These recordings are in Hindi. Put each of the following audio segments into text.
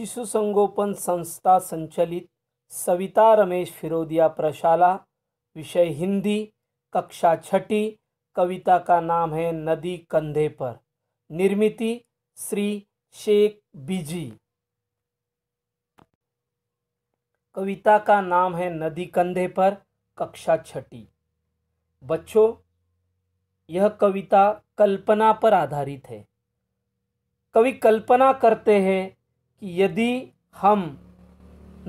शिशु संगोपन संस्था संचालित सविता रमेश फिरोदिया प्रशाला विषय हिंदी कक्षा छठी कविता का नाम है नदी कंधे पर निर्मिति श्री शेख बिजी कविता का नाम है नदी कंधे पर कक्षा छठी बच्चों यह कविता कल्पना पर आधारित है कवि कल्पना करते हैं कि यदि हम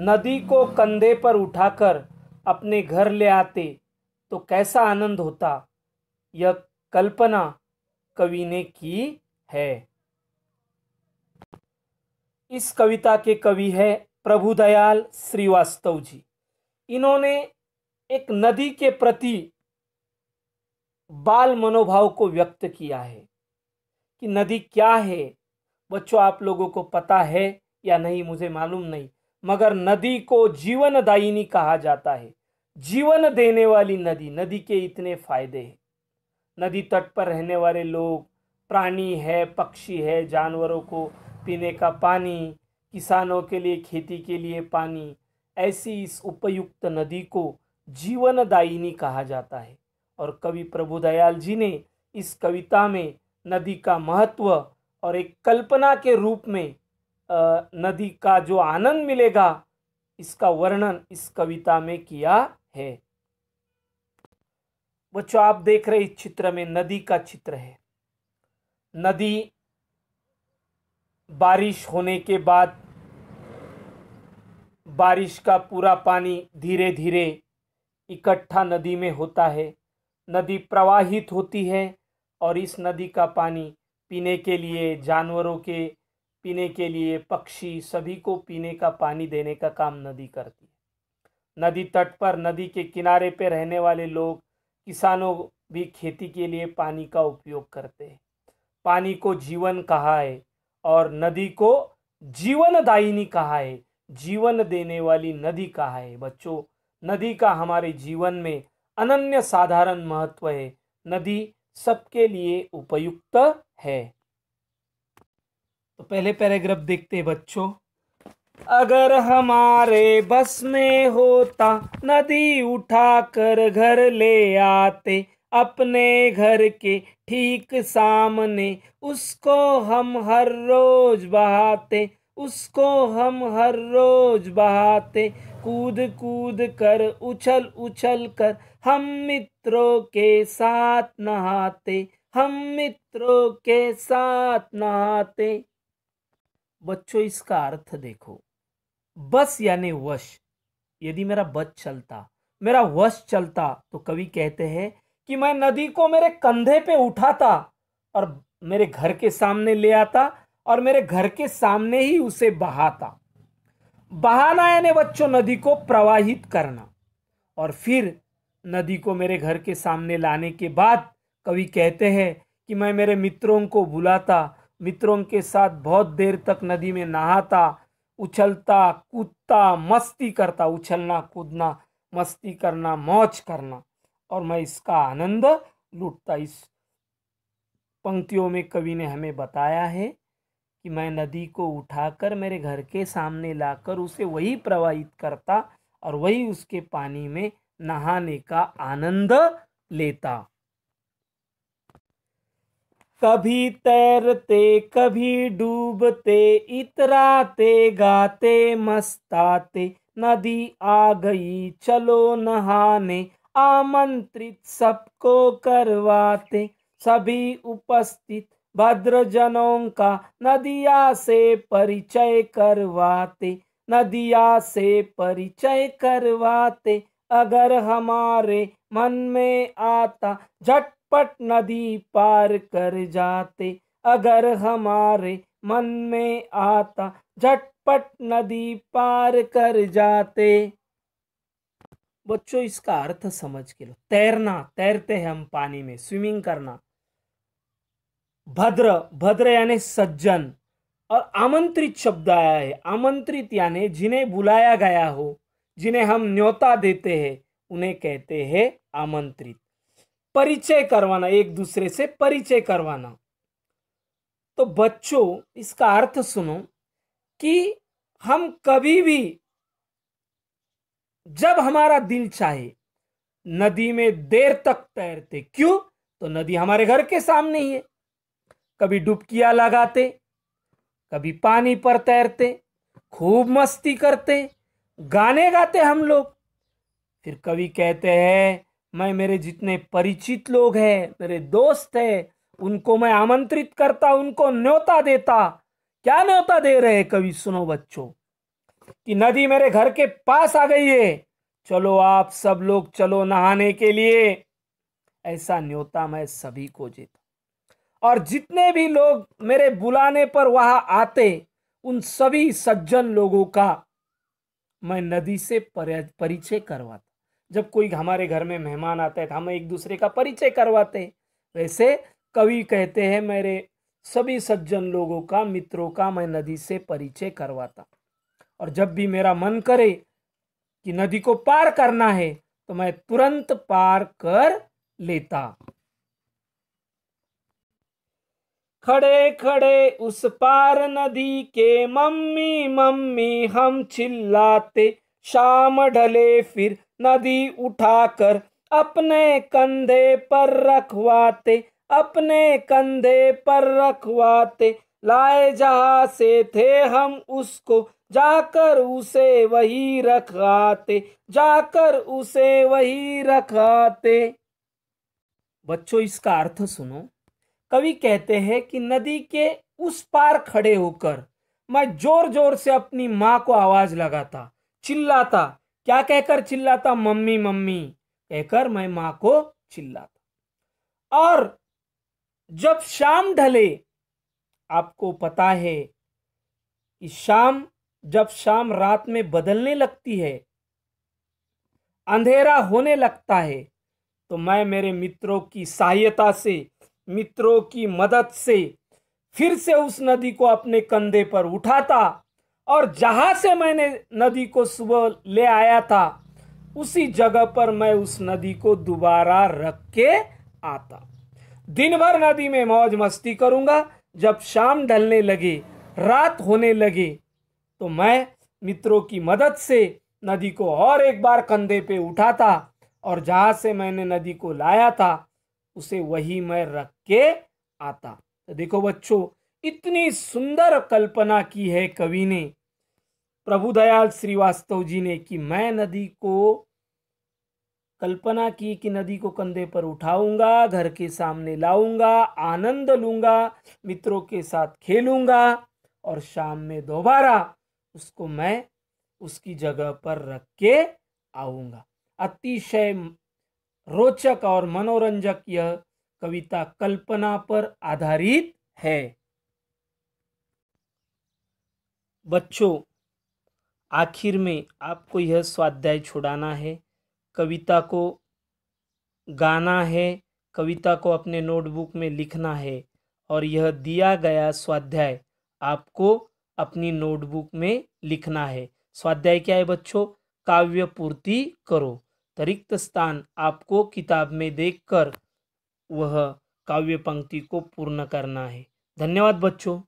नदी को कंधे पर उठाकर अपने घर ले आते तो कैसा आनंद होता यह कल्पना कवि ने की है इस कविता के कवि है प्रभुदयाल श्रीवास्तव जी इन्होंने एक नदी के प्रति बाल मनोभाव को व्यक्त किया है कि नदी क्या है बच्चों आप लोगों को पता है या नहीं मुझे मालूम नहीं मगर नदी को जीवनदायिनी कहा जाता है जीवन देने वाली नदी नदी के इतने फायदे हैं नदी तट पर रहने वाले लोग प्राणी है पक्षी है जानवरों को पीने का पानी किसानों के लिए खेती के लिए पानी ऐसी इस उपयुक्त नदी को जीवनदायिनी कहा जाता है और कवि प्रभु दयाल जी ने इस कविता में नदी का महत्व और एक कल्पना के रूप में नदी का जो आनंद मिलेगा इसका वर्णन इस कविता में किया है बच्चों आप देख रहे इस चित्र में नदी का चित्र है नदी बारिश होने के बाद बारिश का पूरा पानी धीरे धीरे इकट्ठा नदी में होता है नदी प्रवाहित होती है और इस नदी का पानी पीने के लिए जानवरों के पीने के लिए पक्षी सभी को पीने का पानी देने का काम नदी करती है नदी तट पर नदी के किनारे पर रहने वाले लोग किसानों भी खेती के लिए पानी का उपयोग करते हैं पानी को जीवन कहा है और नदी को जीवनदायिनी कहा है जीवन देने वाली नदी कहा है बच्चों नदी का हमारे जीवन में अनन्य साधारण महत्व है नदी सबके लिए उपयुक्त है तो पहले पैराग्राफ देखते हैं बच्चों अगर हमारे बस में होता नदी उठा कर घर ले आते अपने घर के ठीक सामने उसको हम हर रोज बहाते उसको हम हर रोज बहाते कूद कूद कर उछल उछल कर हम मित्रों के साथ नहाते हम मित्रों के साथ नहाते बच्चों इसका अर्थ देखो बस यानी वश यदि मेरा बच चलता मेरा वश चलता तो कवि कहते हैं कि मैं नदी को मेरे कंधे पे उठाता और मेरे घर के सामने ले आता और मेरे घर के सामने ही उसे बहाता बहाना यानी बच्चों नदी को प्रवाहित करना और फिर नदी को मेरे घर के सामने लाने के बाद कवि कहते हैं कि मैं मेरे मित्रों को बुलाता मित्रों के साथ बहुत देर तक नदी में नहाता उछलता कूदता मस्ती करता उछलना कूदना मस्ती करना मौज करना और मैं इसका आनंद लूटता इस पंक्तियों में कवि ने हमें बताया है कि मैं नदी को उठाकर मेरे घर के सामने लाकर उसे वही प्रवाहित करता और वही उसके पानी में नहाने का आनंद लेता कभी तैरते कभी डूबते इतराते गाते मस्ताते नदी आ गई चलो नहाने आमंत्रित सबको करवाते सभी उपस्थित भद्रजनों का नदिया से परिचय करवाते नदिया से परिचय करवाते अगर हमारे मन में आता झट पट नदी पार कर जाते अगर हमारे मन में आता झटपट नदी पार कर जाते बच्चों इसका अर्थ समझ के लो तैरना तैरते हैं हम पानी में स्विमिंग करना भद्र भद्र यानी सज्जन और आमंत्रित शब्द आया है आमंत्रित यानी जिन्हें बुलाया गया हो जिन्हें हम न्योता देते हैं उन्हें कहते हैं आमंत्रित परिचय करवाना एक दूसरे से परिचय करवाना तो बच्चों इसका अर्थ सुनो कि हम कभी भी जब हमारा दिल चाहे नदी में देर तक तैरते क्यों तो नदी हमारे घर के सामने ही है कभी डुबकियां लगाते कभी पानी पर तैरते खूब मस्ती करते गाने गाते हम लोग फिर कभी कहते हैं मैं मेरे जितने परिचित लोग हैं मेरे दोस्त हैं उनको मैं आमंत्रित करता उनको न्योता देता क्या न्योता दे रहे कवि सुनो बच्चों कि नदी मेरे घर के पास आ गई है चलो आप सब लोग चलो नहाने के लिए ऐसा न्योता मैं सभी को देता और जितने भी लोग मेरे बुलाने पर वहाँ आते उन सभी सज्जन लोगों का मैं नदी से परिचय करवाता जब कोई हमारे घर में मेहमान आता है तो हम एक दूसरे का परिचय करवाते हैं वैसे कवि कहते हैं मेरे सभी सज्जन लोगों का मित्रों का मैं नदी से परिचय करवाता और जब भी मेरा मन करे कि नदी को पार करना है तो मैं तुरंत पार कर लेता खड़े खड़े उस पार नदी के मम्मी मम्मी हम चिल्लाते शाम ढले फिर नदी उठाकर अपने कंधे पर रखवाते अपने कंधे पर रखवाते लाए जहाँ से थे हम उसको जाकर उसे वही रखाते जाकर उसे वही रखाते बच्चों इसका अर्थ सुनो कवि कहते हैं कि नदी के उस पार खड़े होकर मैं जोर जोर से अपनी माँ को आवाज लगाता चिल्लाता क्या कहकर चिल्लाता मम्मी मम्मी कहकर मैं माँ को चिल्लाता और जब शाम ढले आपको पता है कि शाम जब शाम रात में बदलने लगती है अंधेरा होने लगता है तो मैं मेरे मित्रों की सहायता से मित्रों की मदद से फिर से उस नदी को अपने कंधे पर उठाता और जहां से मैंने नदी को सुबह ले आया था उसी जगह पर मैं उस नदी को दोबारा रख के आता दिन भर नदी में मौज मस्ती करूँगा जब शाम ढलने लगे रात होने लगे तो मैं मित्रों की मदद से नदी को और एक बार कंधे पे उठाता और जहां से मैंने नदी को लाया था उसे वही मैं रख के आता तो देखो बच्चों इतनी सुंदर कल्पना की है कवि ने प्रभु दयाल श्रीवास्तव जी ने कि मैं नदी को कल्पना की कि नदी को कंधे पर उठाऊंगा घर के सामने लाऊंगा आनंद लूंगा मित्रों के साथ खेलूंगा और शाम में दोबारा उसको मैं उसकी जगह पर रख के आऊंगा अतिशय रोचक और मनोरंजक यह कविता कल्पना पर आधारित है बच्चों आखिर में आपको यह स्वाध्याय छुड़ाना है कविता को गाना है कविता को अपने नोटबुक में लिखना है और यह दिया गया स्वाध्याय आपको अपनी नोटबुक में लिखना है स्वाध्याय क्या है बच्चों काव्य पूर्ति करो रिक्त स्थान आपको किताब में देखकर वह काव्य पंक्ति को पूर्ण करना है धन्यवाद बच्चों